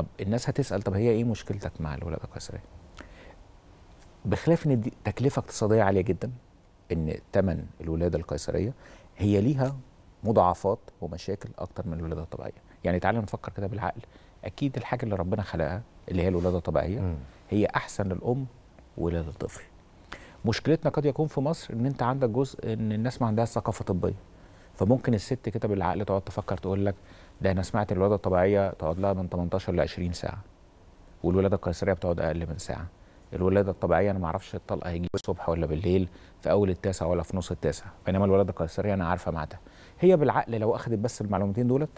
طب الناس هتسال طب هي ايه مشكلتك مع الولاده القيصريه؟ بخلاف ان دي تكلفه اقتصاديه عاليه جدا ان ثمن الولاده القيصريه هي ليها مضاعفات ومشاكل اكتر من الولاده الطبيعيه يعني تعالى نفكر كده بالعقل اكيد الحاجه اللي ربنا خلقها اللي هي الولاده الطبيعيه هي احسن للام وللطفل مشكلتنا قد يكون في مصر ان انت عندك جزء ان الناس ما عندهاش ثقافه طبيه فممكن الست كده بالعقل تقعد تفكر تقول لك ده انا سمعت الولاده الطبيعيه تقعد لها من 18 ل 20 ساعه والولاده القيصريه بتقعد اقل من ساعه الولاده الطبيعيه انا ما اعرفش الطلقه هيجي الصبح ولا بالليل في اول التاسع ولا في نص التاسع بينما الولاده القيصريه انا عارفه ميعادها هي بالعقل لو اخذت بس المعلومتين دولت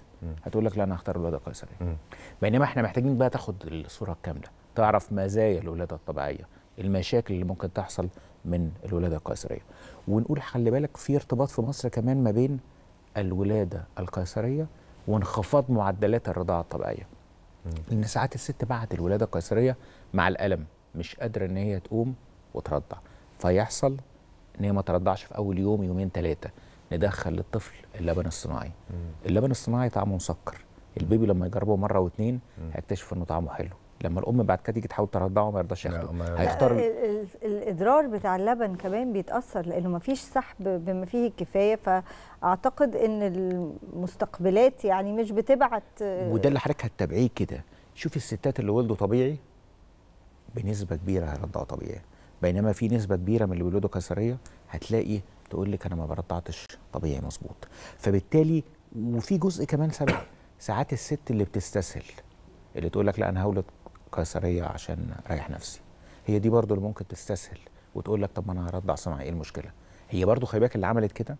هتقول لك لا انا هختار الولاده القيصريه بينما احنا محتاجين بقى تاخد الصوره الكامله تعرف مزايا الولاده الطبيعيه المشاكل اللي ممكن تحصل من الولاده القيصريه ونقول خلي بالك في ارتباط في مصر كمان ما بين الولاده القيصريه وانخفاض معدلات الرضاعه الطبيعيه. لان ساعات الست بعد الولاده القيصريه مع الالم مش قادره ان هي تقوم وترضع فيحصل ان هي ما ترضعش في اول يوم يومين ثلاثه ندخل للطفل اللبن الصناعي. اللبن الصناعي طعمه مسكر البيبي لما يجربه مره واثنين هيكتشف انه طعمه حلو لما الام بعد كده تيجي تحاول ترضعه ما يرضاش ياخده هيختار الاضرار بتاع اللبن كمان بيتاثر لانه ما فيش سحب بما فيه الكفايه فاعتقد ان المستقبلات يعني مش بتبعت وده اللي حضرتك هتتابعيه كده شوفي الستات اللي ولدوا طبيعي بنسبه كبيره هيرضعوا طبيعي بينما في نسبه كبيره من اللي بيولدوا قيصريه هتلاقي تقول لك انا ما برضعتش طبيعي مظبوط فبالتالي وفي جزء كمان سبب ساعات الست اللي بتستسهل اللي تقول لك لا انا هولد قيصريه عشان اريح نفسي هي دي برضو اللي ممكن تستسهل وتقول لك طب ما انا هرضع صناعي ايه المشكله هي برضو خلي بالك اللي عملت كده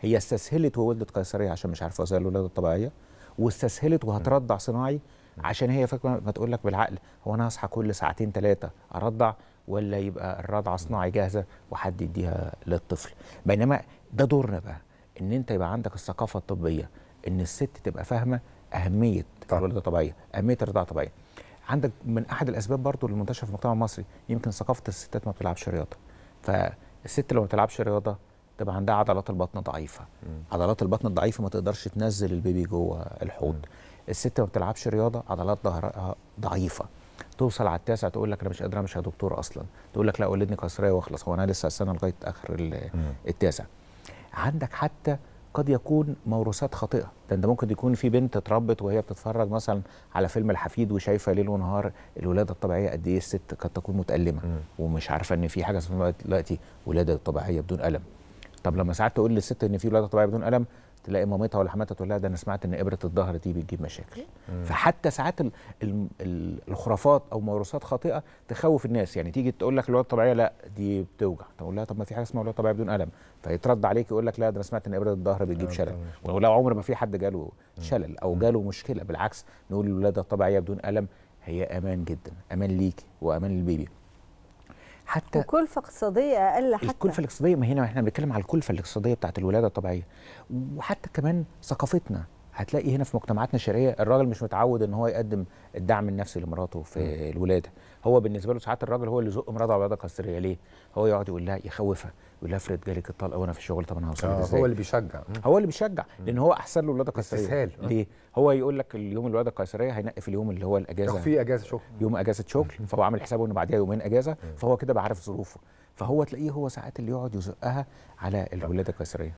هي استسهلت وولدت قيصريه عشان مش عارفه وسائل الولاده الطبيعيه واستسهلت وهترضع صناعي عشان هي فاكره ما تقول لك بالعقل هو انا هصحى كل ساعتين ثلاثه ارضع ولا يبقى الرضعه صناعي جاهزه وحد يديها للطفل بينما ده دورنا بقى ان انت يبقى عندك الثقافه الطبيه ان الست تبقى فاهمه اهميه الولاده الطبيعيه اهميه الرضاعه الطبيعيه عندك من احد الاسباب برضو اللي منتشره في المجتمع المصري يمكن ثقافه الستات ما بتلعبش رياضه فالست لو ما بتلعبش رياضه تبقى عندها عضلات البطن ضعيفه م. عضلات البطن الضعيفه ما تقدرش تنزل البيبي جوه الحوض الست ما بتلعبش رياضه عضلات ظهرها ضعيفه توصل على التاسع تقول لك انا مش قادره مش يا دكتور اصلا تقول لك لا ولدني قصريه واخلص هو انا لسه السنه لغايه اخر التاسع عندك حتى قد يكون موروثات خاطئه ده انت ممكن يكون في بنت اتربت وهي بتتفرج مثلا على فيلم الحفيد وشايفه ليل ونهار الولاده الطبيعيه قد ايه الست قد تكون متالمه مم. ومش عارفه ان في حاجه اسمها دلوقتي ولاده طبيعيه بدون الم طب لما ساعات تقول للست ان في ولاده طبيعيه بدون الم تلاقي مامتها ولا حماتها تقول لها ده انا سمعت ان ابره الظهر دي بتجيب مشاكل مم. فحتى ساعات الـ الـ الـ الخرافات او موروثات خاطئه تخوف الناس يعني تيجي تقول لك الولاده الطبيعيه لا دي بتوجع تقول لها طب ما في حاجه اسمها ولاده طبيعيه بدون الم فيترد عليك يقول لك لا ده انا سمعت ان ابره الظهر بتجيب آه، شلل ولو عمر ما في حد جاله شلل او جاله مشكله بالعكس نقول الولاده الطبيعيه بدون الم هي امان جدا امان ليكي وامان للبيبي حتى وكلفه اقتصاديه اقل حتى الكلفه الاقتصاديه ما هنا احنا بنتكلم على الكلفه الاقتصاديه بتاعت الولاده الطبيعيه وحتى كمان ثقافتنا هتلاقي هنا في مجتمعاتنا الشرقيه الراجل مش متعود ان هو يقدم الدعم النفسي لمراته في م. الولاده هو بالنسبه له ساعات الراجل هو اللي يزق مراته على بعضها قسريه ليه هو يقعد يقول لها يخوفها يقول لها افرض جالك الطلقه وانا في الشغل طب انا هوصل آه ازاي هو اللي بيشجع هو اللي بيشجع لان هو احسن له الولاده القيصريه ليه هو يقول لك اليوم الولاده القيصريه هينقي في اليوم اللي هو الاجازه في اجازه شغل يوم اجازه شغل فهو عامل حسابه انه بعديها يومين اجازه فهو كده بعرف ظروفه فهو تلاقيه هو ساعات اللي يقعد يزقها على الولاده القيصريه